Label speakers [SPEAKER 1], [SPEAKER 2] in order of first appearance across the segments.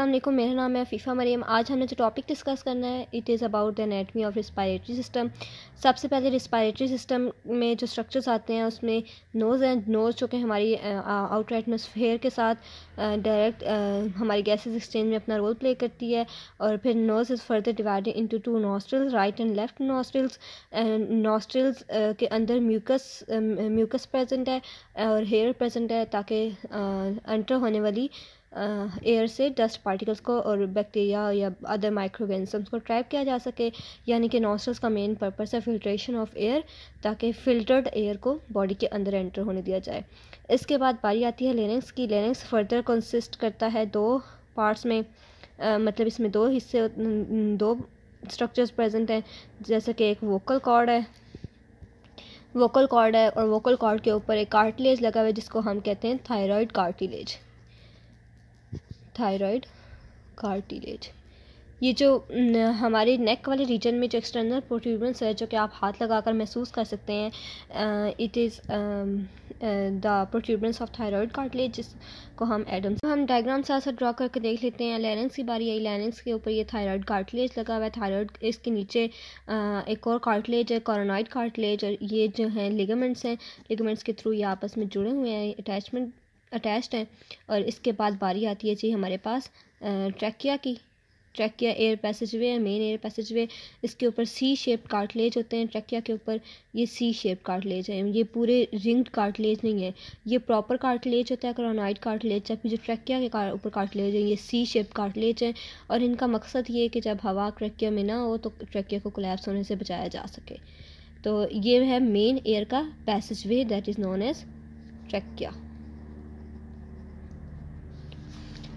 [SPEAKER 1] अल्लाम मेरा नाम है फ़ीफ़ा मरीम आज हमने जो टॉपिक डिस्कस करना है it is about the anatomy of respiratory system सबसे पहले रिस्पायरेटरी सिस्टम में जो स्ट्रक्चर्स आते हैं उसमें नोज़ एंड नोज़ जो कि हमारी आउटर एटमोसफेयर के साथ डायरेक्ट हमारी गैसेज एक्सचेंज में अपना रोल प्ले करती है और फिर nose is further divide into two nostrils right and left nostrils nostrils के अंदर म्यूकस म्यूकस प्रेजेंट है और हेयर प्रेजेंट है ताकि एंटर होने वाली एयर से डस्ट पार्टिकल्स को और बैक्टीरिया या अदर माइक्रोवेंसम्स को ट्रैप किया जा सके यानी कि नॉस्टल्स का मेन पर्पस है फिल्ट्रेशन ऑफ एयर ताकि फिल्टर्ड एयर को बॉडी के अंदर एंटर होने दिया जाए इसके बाद बारी आती है लेनेक्स की लेनेक्स फर्दर कंसिस्ट करता है दो पार्ट्स में आ, मतलब इसमें दो हिस्से दो स्ट्रक्चर्स प्रेजेंट हैं जैसे कि एक वोकल कॉर्ड है वोकल कॉर्ड है और वोकल कॉर्ड के ऊपर एक कार्टिलेज लगा हुआ है जिसको हम कहते हैं थायराइड कार्टिलेज थायराइड कार्टिलेज ये जो न, हमारे नेक वाले रीजन में जो एक्सटर्नल प्रोट्यूबेंस है जो कि आप हाथ लगाकर महसूस कर सकते हैं it is the protuberance of thyroid cartilage जिसको हम एडम तो हम डायग्राम से ऐसा ड्रा करके देख लेते हैं लैरेंस की बारी आई लैरेंस के ऊपर ये थायराइड कार्टिलेज लगा हुआ है थायराइड इसके नीचे आ, एक और कार्टिलेज है कॉरोनाइड कार्टिलेज और ये जो है लिगामेंट्स हैं लिगामेंट्स के थ्रू ये आपस में जुड़े हुए हैं अटैचमेंट अटैच्ड हैं और इसके बाद बारी आती है जी हमारे पास ट्रैकिया की ट्रैकिया एयर पैसेजवे है मेन एयर पैसेज वे इसके ऊपर सी शेप कार्टलेज होते हैं ट्रैकिया के ऊपर ये सी शेप कार्टलेज है ये पूरे रिंग्ड कार्टलेज नहीं है ये प्रॉपर कार्टलेज होता है क्रोनाइट कार्टलेज जबकि जो ट्रैकिया के ऊपर कार्टलेज है ये सी शेप कार्टलेज है और इनका मकसद ये है कि जब हवा ट्रैकिया में ना हो तो ट्रैकिया को कोलेप्स होने से बचाया जा सके तो ये है मेन एयर का passage way that is known as trachea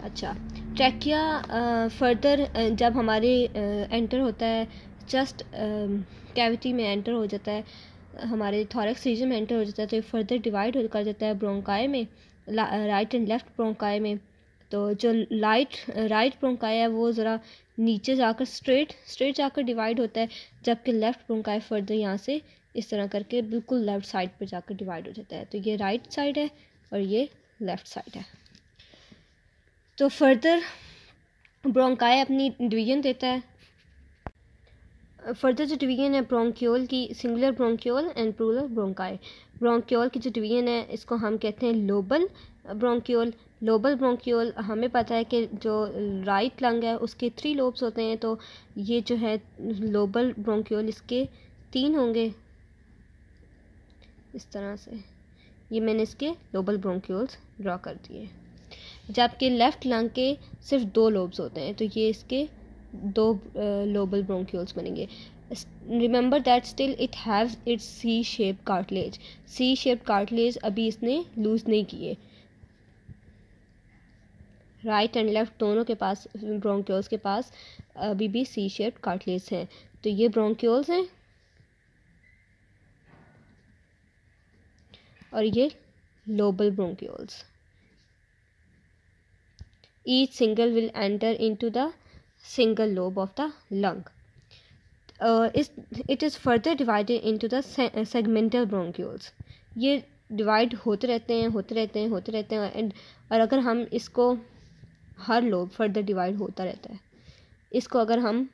[SPEAKER 1] अच्छा ट्रैकिया फर्दर uh, uh, जब हमारे एंटर uh, होता है जस्ट कैविटी में एंटर हो जाता है हमारे थॉरेक्स रीजन में एंटर हो जाता है तो ये फर्दर डिवाइड हो कर जाता है ब्रोंकाय में राइट एंड लेफ़्ट ब्रोंकाय में तो जो लाइट राइट ब्रोंकाय है वो ज़रा नीचे जाकर स्ट्रेट स्ट्रेट जाकर डिवाइड होता है जबकि लेफ़्ट ब्रोंकाय फर्दर यहाँ से इस तरह करके बिल्कुल लेफ़्ट साइड पर जाकर डिवाइड हो जाता है तो ये राइट साइड है और ये लेफ़्ट साइड है तो फर्दर ब्रोंकाय अपनी डिवीजन देता है फर्दर जो डिवीजन है ब्रोंक्योल की singular bronchiole and plural bronchi bronchiole की जो डिवीजन है इसको हम कहते हैं लोबल ब्रोंक्योल लोबल ब्रोंक्योल हमें पता है कि जो राइट लंग है उसके थ्री लोब्स होते हैं तो ये जो है लोबल ब्रोंक्योल इसके तीन होंगे इस तरह से ये मैंने इसके लोबल ब्रोंक्योल्स ड्रा कर दिए जबकि लेफ़्ट लंग के सिर्फ दो लोब्स होते हैं तो ये इसके दो लोबल ब्रोंक्यूल्स बनेंगे remember that still it have its C shape cartilage C shape cartilage अभी इसने लूज़ नहीं किए राइट एंड लेफ़्ट दोनों के पास ब्रोंक्योल्स के पास अभी भी सी शेप कार्टलेज हैं तो ये ब्रोंक्योल्स हैं और ये lobar bronchioles each single will enter into the single lobe of the lung. Uh, is, it is further divided into the uh, segmental bronchioles. ये डिवाइड होते रहते हैं होते रहते हैं होते रहते हैं एंड और अगर हम इसको हर लोब फर्दर डिवाइड होता रहता है इसको अगर हम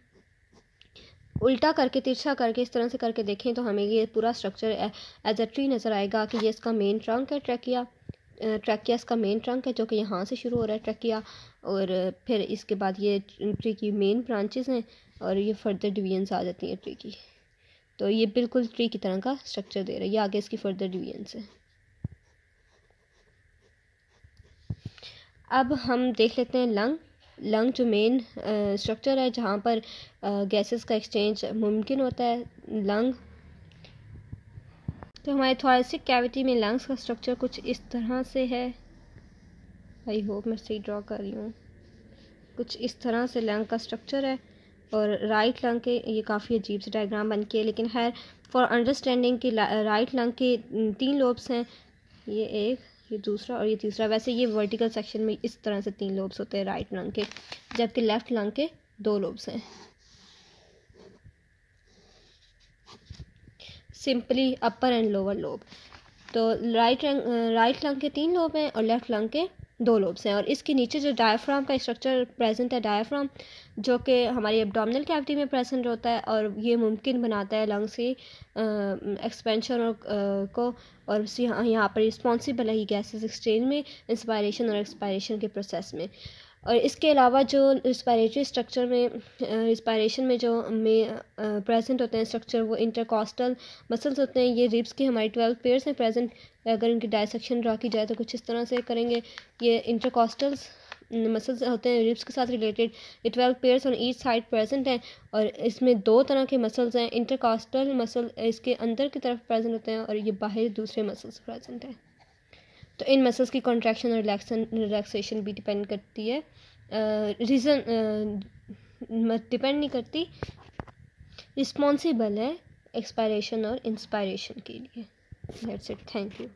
[SPEAKER 1] उल्टा करके तिरछा करके इस तरह से करके देखें तो हमें ये पूरा स्ट्रक्चर एज अ ट्री नज़र आएगा कि ये इसका मेन ट्रंक है ट्रैकिया ट्रैकिया इसका मेन ट्रंक है जो कि यहाँ से शुरू हो रहा है ट्रैकिया और फिर इसके बाद ये ट्री की मेन ब्रांचेस हैं और ये फर्दर डिवीजन्स आ जाती हैं ट्री की तो ये बिल्कुल ट्री की तरह का स्ट्रक्चर दे रहा है ये आगे इसकी फर्दर डिवीजन्स है अब हम देख लेते हैं लंग लंग जो मेन स्ट्रक्चर है जहाँ पर गैसेस का एक्सचेंज मुमकिन होता है लंग तो हमारे थॉरेसिक कैविटी में लंग्स का स्ट्रक्चर कुछ इस तरह से है आई होप मैं सही ड्रॉ कर रही हूँ कुछ इस तरह से लंग का स्ट्रक्चर है और राइट लंग के ये काफ़ी अजीब से डायग्राम बन के लेकिन है फॉर अंडरस्टैंडिंग के राइट लंग के तीन लोब्स हैं ये एक ये दूसरा और ये तीसरा वैसे ये वर्टिकल सेक्शन में इस तरह से तीन लोब्स होते हैं राइट लंग के जबकि लेफ़्ट लंग के दो लोब्स हैं simply upper and lower lobe तो राइट राइट लंग के तीन लोब हैं और लेफ़्ट लंग के दो लोब्स हैं और इसके नीचे जो डायफ्राम का स्ट्रक्चर प्रेजेंट है डायफ्राम जो कि हमारी एब्डोमिनल कैविटी में प्रेजेंट होता है और ये मुमकिन बनाता है लंग्स की एक्सपेंशन और आ, को और यहाँ यहाँ पर रिस्पॉन्सिबल है गैसेस एक्सचेंज में इंस्पायरेशन और एक्सपायरेशन के प्रोसेस में और इसके अलावा जो रिस्पायरेटरी स्ट्रक्चर में रिस्पायरेशन में जो में प्रेजेंट होते हैं स्ट्रक्चर वो इंटरकॉस्टल मसल्स होते हैं ये रिब्स के हमारे ट्वेल्व पेयर्स हैं प्रेजेंट अगर इनकी डायसेक्शन ड्रा की जाए तो कुछ इस तरह से करेंगे ये इंटरकॉस्टल्स मसल्स होते हैं रिब्स के साथ रिलेटेड ये twelve pairs on each side present हैं और इसमें दो तरह के मसल्स हैं इंटरकॉस्टल मसल इसके अंदर की तरफ प्रेजेंट होते हैं और ये बाहर दूसरे मसल्स प्रेजेंट हैं तो इन मसल्स की कॉन्ट्रैक्शन और रिलैक्सन रिलैक्सेशन भी डिपेंड करती है रीज़न डिपेंड नहीं करती रिस्पॉन्सिबल है एक्सपायरेशन और इंस्पायरेशन के लिए दैट्स इट थैंक यू